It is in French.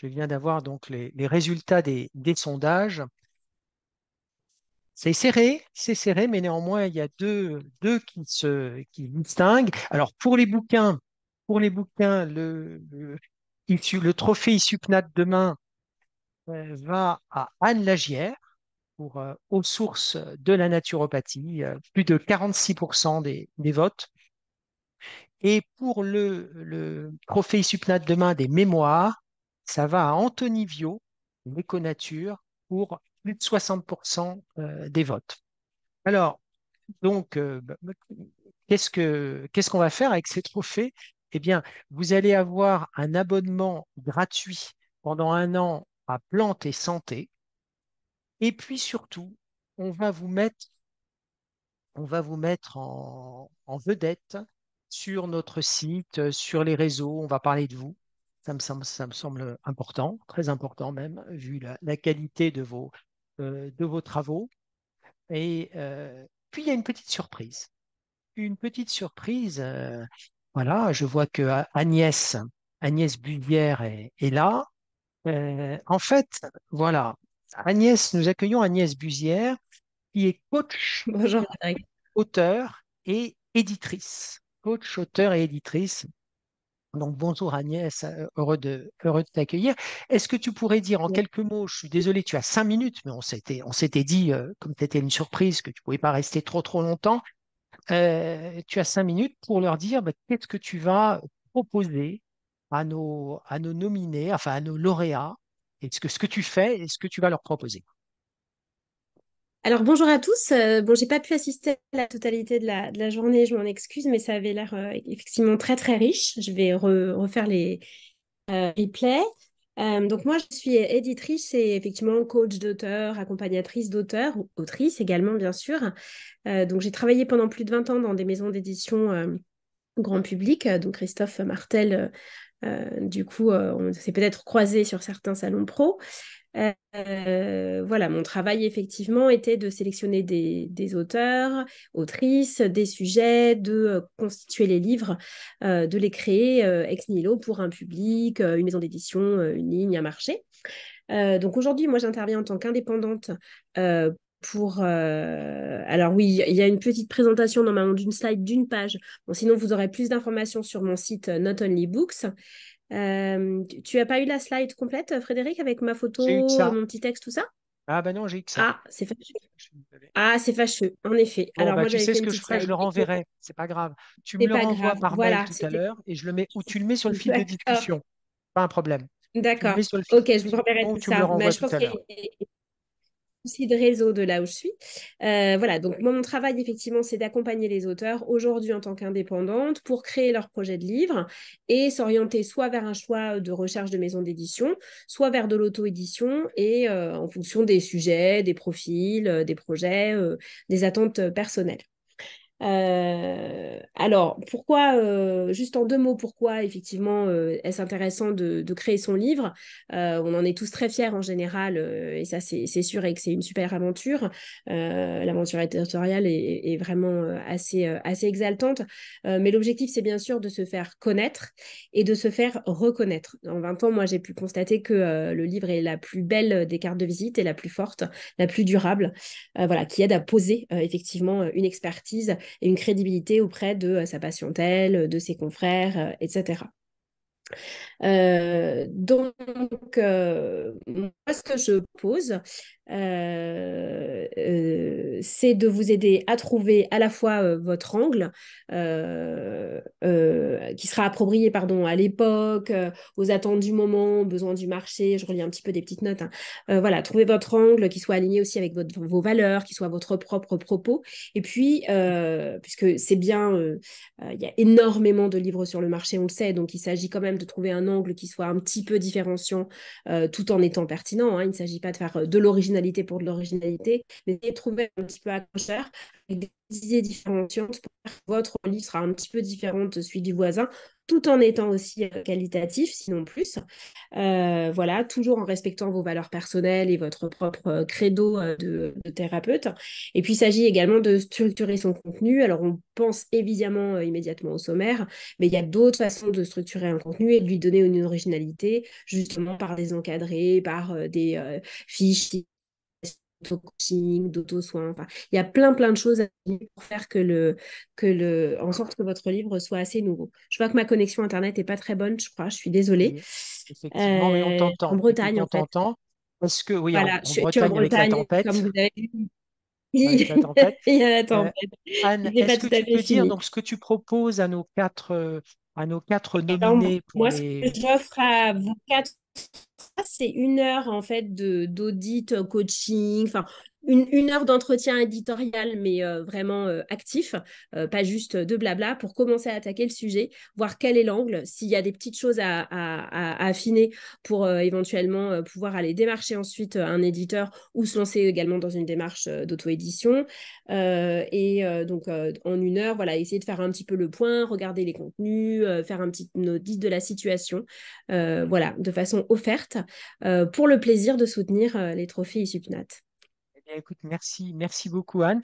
Je viens d'avoir donc les, résultats des, sondages. C'est serré, c'est serré, mais néanmoins, il y a deux, qui se qui distinguent. Alors, pour les bouquins, pour les bouquins, le, le, trophée Issupnat demain euh, va à Anne Lagière pour euh, aux sources de la naturopathie, euh, plus de 46% des, votes. Et pour le, le trophée Issupnat demain des mémoires, ça va à Antonivio, l'éco-nature, pour plus de 60% euh, des votes. Alors, donc, euh, bah, bah, qu'est-ce qu'on va faire avec ces trophées Eh bien, vous allez avoir un abonnement gratuit pendant un an à Plante et Santé. Et puis surtout, on va vous mettre, en vedette sur notre site, euh, sur les réseaux, on va parler de vous. Ça me, semble, important, très important même, vu la, qualité de vos, euh, de vos travaux. Et euh, puis, il y a une petite surprise. Une petite surprise. Euh, voilà, je vois que Agnès, Agnès est, là. en fait, voilà, Agnès, nous accueillons Agnès Buzière, qui est coach, auteur et éditrice. Coach, auteur et éditrice. Donc bonjour Agnès, heureux de, heureux de t'accueillir. Est-ce que tu pourrais dire en quelques mots, je suis désolé, tu as cinq minutes, mais on s'était, on s'était dit, comme c'était une surprise, que tu ne pouvais pas rester trop trop longtemps, tu as cinq minutes pour leur dire bah, qu'est-ce que tu vas proposer à nos, à nos nominés, enfin à nos lauréats, et ce que, ce que tu fais et ce que tu vas leur proposer. Alors bonjour à tous. Euh, bon, j'ai pas pu assister à la totalité de la, journée, je m'en excuse, mais ça avait l'air euh, effectivement très très riche. Je vais refaire les euh, replays. donc moi, je suis éditrice et effectivement coach d'auteur, accompagnatrice d'auteur, autrice également bien sûr. donc j'ai travaillé pendant plus de 20 ans dans des maisons d'édition grand public. Donc Christophe Martel, du coup, on s'est peut-être croisé sur certains salons pro. Euh, voilà, mon travail effectivement était de sélectionner des, auteurs, autrices, des sujets, de euh, constituer les livres, euh, de les créer ex nihilo pour un public, une maison d'édition, une ligne, un marché. donc aujourd'hui, moi j'interviens en tant qu'indépendante pour. Alors oui, il y a une petite présentation normalement d'une slide d'une page. sinon, vous aurez plus d'informations sur mon site Not Only Books. Euh, tu n'as pas eu la slide complète, Frédéric, avec ma photo, euh, mon petit texte, tout ça Ah, bah non, j'ai que ça. Ah, c'est fâcheux. Ah, c'est fâcheux, en effet. Alors, bah, moi, tu sais ce que je ferai, je le renverrai, c'est pas grave. Tu me le renvoies par voilà, mail tout à l'heure et je le mets, ou tu le mets sur le fil de discussion. Pas un problème. D'accord. Ok, je vous renverrai tout ça. Bah, je pense que de réseau de là où je suis. Euh, voilà, donc mon travail, effectivement, c'est d'accompagner les auteurs aujourd'hui en tant qu'indépendante pour créer leur projet de livre et s'orienter soit vers un choix de recherche de maison d'édition, soit vers de l'auto-édition et euh, en fonction des sujets, des profils, euh, des projets, des attentes personnelles. Euh, alors, pourquoi, euh, juste en deux mots, pourquoi effectivement euh, est-ce intéressant de, créer son livre On en est tous très fiers en général, et ça c'est sûr, et que c'est une super aventure. L'aventure éditoriale est, vraiment assez, assez exaltante, mais l'objectif c'est bien sûr de se faire connaître et de se faire reconnaître. En 20 ans, moi j'ai pu constater que le livre est la plus belle des cartes de visite et la plus forte, la plus durable, voilà, qui aide à poser effectivement une expertise et une crédibilité auprès de euh, sa patientèle, euh, de ses confrères, euh, etc. donc, que je pose, euh, euh, c'est de vous aider à trouver à la fois euh, votre angle qui sera approprié pardon, à l'époque, aux attentes du moment, aux besoins du marché. Je relis un petit peu des petites notes. Hein. voilà, trouver votre angle qui soit aligné aussi avec vos valeurs, qui soit votre propre propos. Et puis, puisque c'est bien, il y a énormément de livres sur le marché, on le sait, donc il s'agit quand même de trouver un angle qui soit un petit peu différenciant tout en étant pertinent Hein. il ne s'agit pas de faire euh, de l'originalité pour de l'originalité, mais de trouver un petit peu accrocheur avec des idées différentes pour votre livre sera un petit peu différent de celui du voisin tout en étant aussi euh, qualitatif, sinon plus. Euh, voilà, toujours en respectant vos valeurs personnelles et votre propre euh, credo de, thérapeute. Et puis, il s'agit également de structurer son contenu. Alors, on pense évidemment immédiatement au sommaire, mais il y a d'autres façons de structurer un contenu et de lui donner une originalité, justement par des encadrés, par des fiches d'auto-coaching, dauto soins Enfin, il y a plein, plein de choses à pour faire que le, que le, en sorte que votre livre soit assez nouveau. Je vois que ma connexion Internet n'est pas très bonne, je crois. Je suis désolée. Effectivement, mais on euh, t'entend. En Bretagne, on t'entend. Parce que, oui, voilà, en, en, Bretagne, avec la tempête. Il y a la tempête. il y a tempête. Anne, est-ce que tu peux dire donc, ce que tu proposes à nos quatre, euh, à nos quatre eh ben, nominés pour Moi, ce que j'offre à vous quatre c'est une heure en fait de d'audit euh, coaching, enfin une, heure d'entretien éditorial, mais euh, vraiment euh, actif, pas juste de blabla, pour commencer à attaquer le sujet, voir quel est l'angle, s'il y a des petites choses à, à affiner pour éventuellement pouvoir aller démarcher ensuite un éditeur ou se lancer également dans une démarche d'auto-édition. et donc, en une heure, voilà, essayer de faire un petit peu le point, regarder les contenus, faire un petit audit de la situation, voilà, de façon offerte. Euh, pour le plaisir de soutenir euh, les trophées Isupnat. Eh écoute, merci, merci beaucoup Anne.